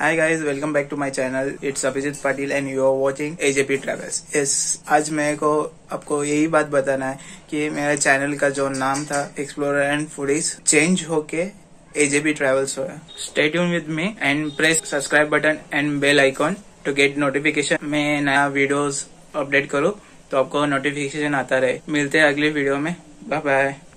hi guys welcome back to my channel it's Abhijit Patil and you are watching AJP travels yes आज मेरे को आपको यही बात बताना है कि मेरा चैनल का जो नाम था एक्सप्लोरर एंड फूडीज चेंज होके एजेपी ट्रेवल्स हो stay with me and press subscribe button and bell icon to get notification में नया वीडियोज अपडेट करूँ तो आपको नोटिफिकेशन आता रहे मिलते हैं अगले वीडियो में बाय बाय